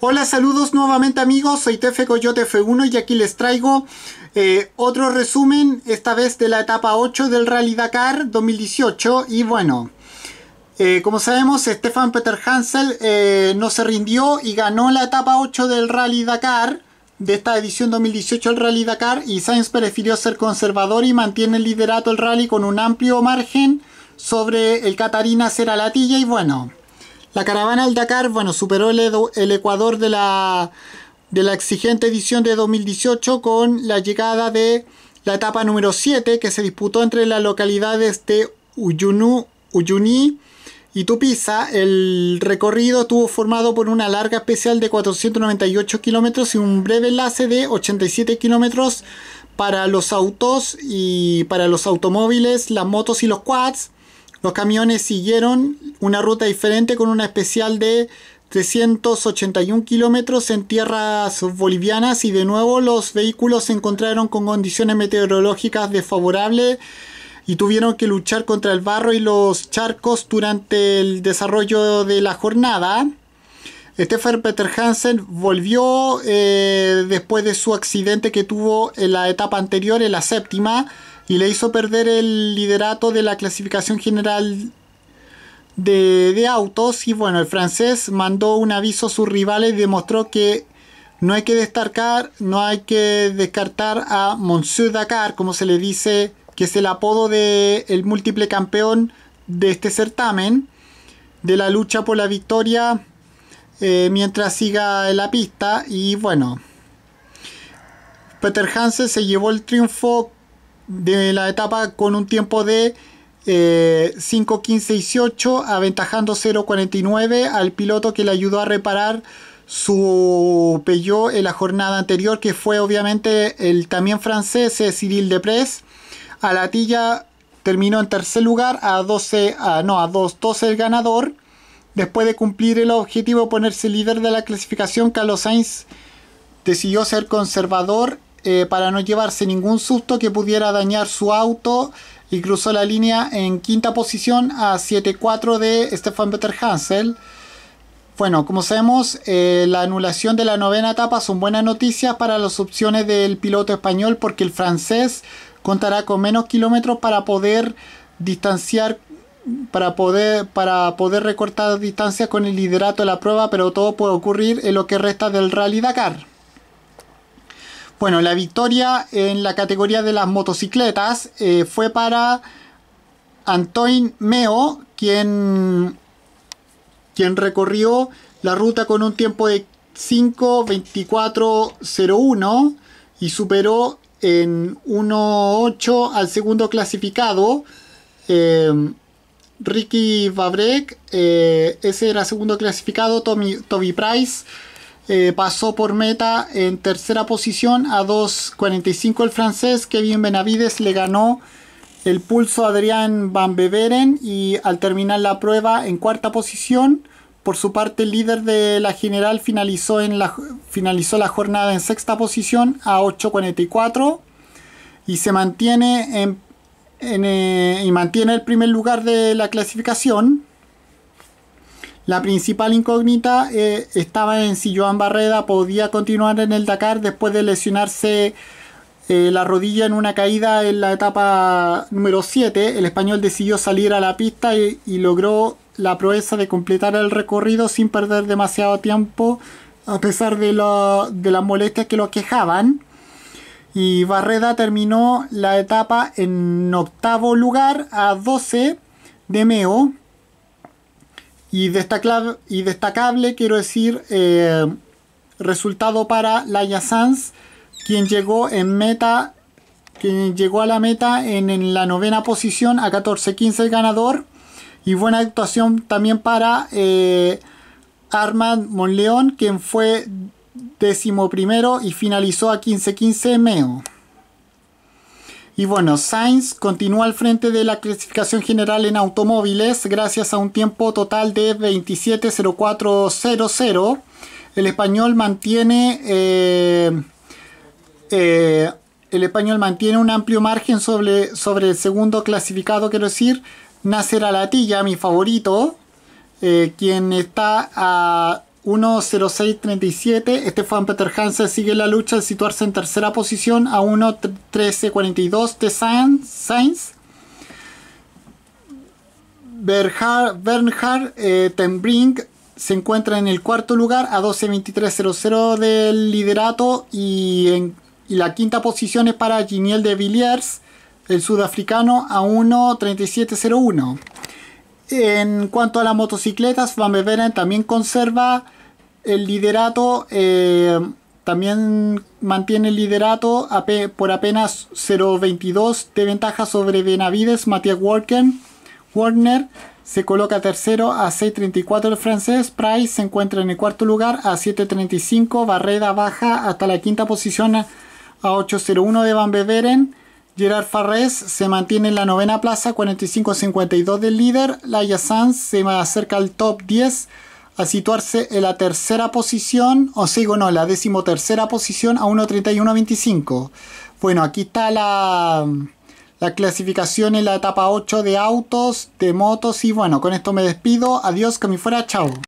Hola, saludos nuevamente amigos, soy Tefe Coyote F1 y aquí les traigo eh, otro resumen, esta vez de la etapa 8 del Rally Dakar 2018 y bueno... Eh, como sabemos, Stefan Peter Hansel eh, no se rindió y ganó la etapa 8 del Rally Dakar, de esta edición 2018 el Rally Dakar, y Sainz prefirió ser conservador y mantiene el liderato el rally con un amplio margen sobre el Catarina Cera Latilla y bueno, la caravana al Dakar, superó el, Ecuador de la, exigente edición de 2018 con la llegada de la etapa número 7 que se disputó entre las localidades de Uyuni Uyuní y Tupiza. El recorrido estuvo formado por una larga especial de 498 kilómetros y un breve enlace de 87 kilómetros para los autos y para los automóviles, las motos y los quads. Los camiones siguieron una ruta diferente con una especial de 381 kilómetros en tierras bolivianas y de nuevo los vehículos se encontraron con condiciones meteorológicas desfavorables y tuvieron que luchar contra el barro y los charcos durante el desarrollo de la jornada. Stefan Peter Hansen volvió eh, después de su accidente que tuvo en la etapa anterior, en la séptima, y le hizo perder el liderato de la clasificación general de, autos. Y bueno, el francés mandó un aviso a sus rivales y demostró que no hay que destacar, no hay que descartar a Monsieur Dakar, como se le dice, que es el apodo del el múltiple campeón de este certamen, de la lucha por la victoria eh, mientras siga en la pista. Y bueno, Peter Hansen se llevó el triunfo de la etapa con un tiempo de eh, 5.15.18, aventajando 0.49 al piloto que le ayudó a reparar su Peugeot en la jornada anterior, que fue obviamente el también francés eh, Cyril Depres. A la tilla terminó en tercer lugar, a 12, a, a 2, 12 el ganador. Después de cumplir el objetivo de ponerse líder de la clasificación, Carlos Sainz decidió ser conservador eh, para no llevarse ningún susto que pudiera dañar su auto y cruzó la línea en quinta posición a 7'4 de Stefan Peter Hansel. Bueno, como sabemos, eh, la anulación de la novena etapa son buenas noticias para las opciones del piloto español porque el francés contará con menos kilómetros para poder distanciar para poder, para poder recortar distancias con el liderato de la prueba, pero todo puede ocurrir en lo que resta del Rally Dakar. Bueno, la victoria en la categoría de las motocicletas eh, fue para Antoine Meo, quien, quien recorrió la ruta con un tiempo de 5.24.01 y superó en 1.8 al segundo clasificado. Eh, Ricky Vavrek, eh, ese era segundo clasificado, Tommy, Toby Price eh, pasó por meta en tercera posición a 2.45 el francés, Kevin Benavides le ganó el pulso a Adrián Van Beveren y al terminar la prueba en cuarta posición, por su parte el líder de la general finalizó, en la, finalizó la jornada en sexta posición a 8.44 y se mantiene en eh, y mantiene el primer lugar de la clasificación. La principal incógnita eh, estaba en si Joan Barreda podía continuar en el Dakar después de lesionarse eh, la rodilla en una caída en la etapa número 7. El español decidió salir a la pista y, logró la proeza de completar el recorrido sin perder demasiado tiempo a pesar de, de las molestias que lo quejaban. Y Barreda terminó la etapa en octavo lugar a 12 de Meo. Y, destacable, quiero decir, eh, resultado para Laia Sanz, quien llegó en meta, quien llegó a la meta en, la novena posición a 14-15 el ganador. Y buena actuación también para eh, Armand Monleón, quien fue décimo primero y finalizó a 15-15 Meo. Y bueno, Sainz continúa al frente de la clasificación general en automóviles gracias a un tiempo total de 27.04.00. El español mantiene eh, eh, el español mantiene un amplio margen sobre, sobre el segundo clasificado, quiero decir, Nacer Alatilla, mi favorito, eh, quien está a 1.06.37. Estefan Peter Hansen sigue la lucha al situarse en tercera posición a 1.13.42 de Sainz. Bernhard, Bernhard eh, Tenbrink se encuentra en el cuarto lugar a 12.23.00 del liderato y, en, la quinta posición es para Giniel de Villiers, el sudafricano, a 1.37.01. En cuanto a las motocicletas, Van Beveren también conserva el liderato, eh, también mantiene el liderato por apenas 0.22 de ventaja sobre Benavides, Matías Warner se coloca tercero a 6.34 el francés, Price se encuentra en el cuarto lugar a 7.35, Barreda baja hasta la quinta posición a 8.01 de Van Beveren, Gerard Farrés se mantiene en la novena plaza, 45-52 del líder. Laia Sanz se acerca al top 10 a situarse en la tercera posición, o sigo no, la decimotercera posición a 1.31.25. Bueno, aquí está la, la clasificación en la etapa 8 de autos, de motos y bueno, con esto me despido. Adiós, que me fuera, chao.